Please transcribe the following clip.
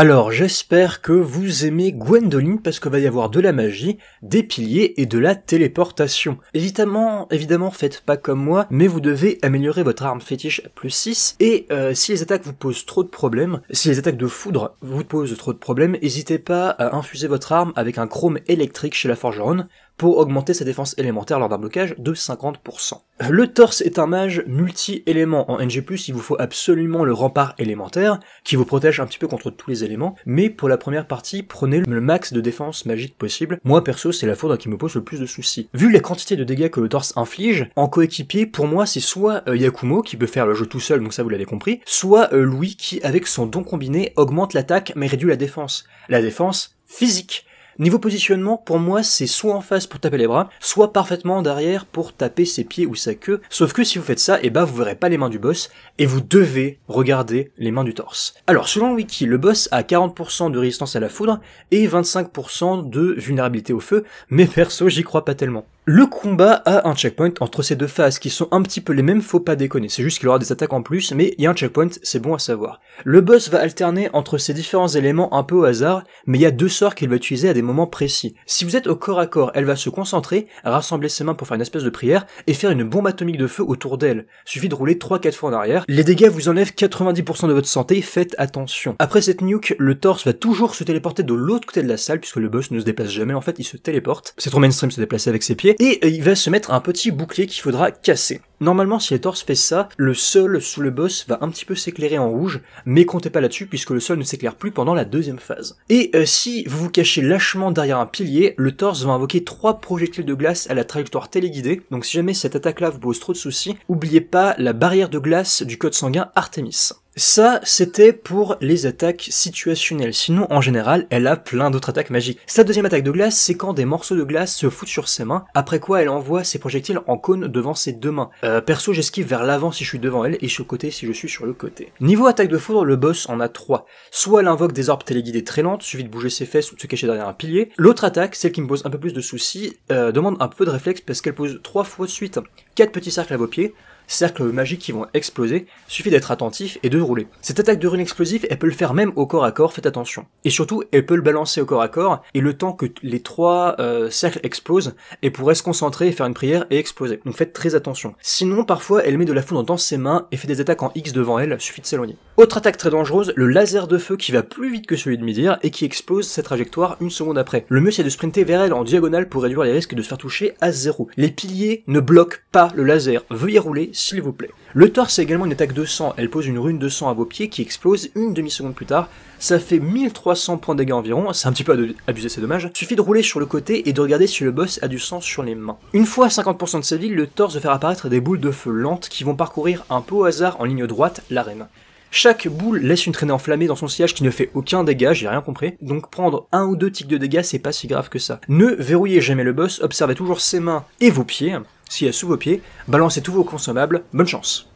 Alors j'espère que vous aimez Gwendoline parce qu'il va y avoir de la magie, des piliers et de la téléportation. Évidemment, évidemment, faites pas comme moi, mais vous devez améliorer votre arme fétiche à plus 6, et euh, si les attaques vous posent trop de problèmes, si les attaques de foudre vous posent trop de problèmes, n'hésitez pas à infuser votre arme avec un chrome électrique chez la forgeronne, pour augmenter sa défense élémentaire lors d'un blocage de 50%. Le torse est un mage multi-élément. En NG+, il vous faut absolument le rempart élémentaire, qui vous protège un petit peu contre tous les éléments, mais pour la première partie, prenez le max de défense magique possible. Moi, perso, c'est la foudre qui me pose le plus de soucis. Vu la quantité de dégâts que le torse inflige, en coéquipier, pour moi, c'est soit euh, Yakumo, qui peut faire le jeu tout seul, donc ça vous l'avez compris, soit euh, Louis, qui, avec son don combiné, augmente l'attaque, mais réduit la défense. La défense, physique. Niveau positionnement, pour moi, c'est soit en face pour taper les bras, soit parfaitement derrière pour taper ses pieds ou sa queue. Sauf que si vous faites ça, eh ben, vous verrez pas les mains du boss et vous devez regarder les mains du torse. Alors, selon wiki, le boss a 40% de résistance à la foudre et 25% de vulnérabilité au feu, mais perso, j'y crois pas tellement. Le combat a un checkpoint entre ces deux phases qui sont un petit peu les mêmes, faut pas déconner. C'est juste qu'il aura des attaques en plus, mais il y a un checkpoint, c'est bon à savoir. Le boss va alterner entre ces différents éléments un peu au hasard, mais il y a deux sorts qu'il va utiliser à des moments précis. Si vous êtes au corps à corps, elle va se concentrer, rassembler ses mains pour faire une espèce de prière et faire une bombe atomique de feu autour d'elle. Suffit de rouler 3-4 fois en arrière. Les dégâts vous enlèvent 90% de votre santé, faites attention. Après cette nuke, le torse va toujours se téléporter de l'autre côté de la salle puisque le boss ne se déplace jamais en fait, il se téléporte. C'est trop mainstream se déplacer avec ses pieds et euh, il va se mettre un petit bouclier qu'il faudra casser. Normalement, si le torse fait ça, le sol sous le boss va un petit peu s'éclairer en rouge, mais comptez pas là-dessus puisque le sol ne s'éclaire plus pendant la deuxième phase. Et euh, si vous vous cachez lâchement derrière un pilier, le torse va invoquer trois projectiles de glace à la trajectoire téléguidée, donc si jamais cette attaque-là vous pose trop de soucis, oubliez pas la barrière de glace du code sanguin Artemis. Ça, c'était pour les attaques situationnelles. Sinon, en général, elle a plein d'autres attaques magiques. Sa deuxième attaque de glace, c'est quand des morceaux de glace se foutent sur ses mains, après quoi elle envoie ses projectiles en cône devant ses deux mains. Euh, perso, j'esquive vers l'avant si je suis devant elle et sur le côté si je suis sur le côté. Niveau attaque de foudre, le boss en a trois. Soit elle invoque des orbes téléguidées très lentes, suffit de bouger ses fesses ou de se cacher derrière un pilier. L'autre attaque, celle qui me pose un peu plus de soucis, euh, demande un peu de réflexe parce qu'elle pose trois fois de suite quatre petits cercles à vos pieds, cercles magiques qui vont exploser, suffit d'être attentif et de rouler. Cette attaque de rune explosive, elle peut le faire même au corps à corps, faites attention. Et surtout, elle peut le balancer au corps à corps, et le temps que les trois euh, cercles explosent, elle pourrait se concentrer et faire une prière et exploser. Donc faites très attention. Sinon, parfois, elle met de la foudre dans ses mains et fait des attaques en X devant elle, suffit de s'éloigner. Autre attaque très dangereuse, le laser de feu qui va plus vite que celui de Midir et qui explose sa trajectoire une seconde après. Le mieux c'est de sprinter vers elle en diagonale pour réduire les risques de se faire toucher à zéro. Les piliers ne bloquent pas le laser, veuillez rouler s'il vous plaît. Le torse est également une attaque de sang, elle pose une rune de sang à vos pieds qui explose une demi-seconde plus tard, ça fait 1300 points de dégâts environ, c'est un petit peu abusé c'est dommage, suffit de rouler sur le côté et de regarder si le boss a du sang sur les mains. Une fois à 50% de sa vie, le torse va faire apparaître des boules de feu lentes qui vont parcourir un peu au hasard en ligne droite l'arène. Chaque boule laisse une traînée enflammée dans son sillage qui ne fait aucun dégât, j'ai rien compris. Donc prendre un ou deux tics de dégâts, c'est pas si grave que ça. Ne verrouillez jamais le boss, observez toujours ses mains et vos pieds y a sous vos pieds, balancez tous vos consommables, bonne chance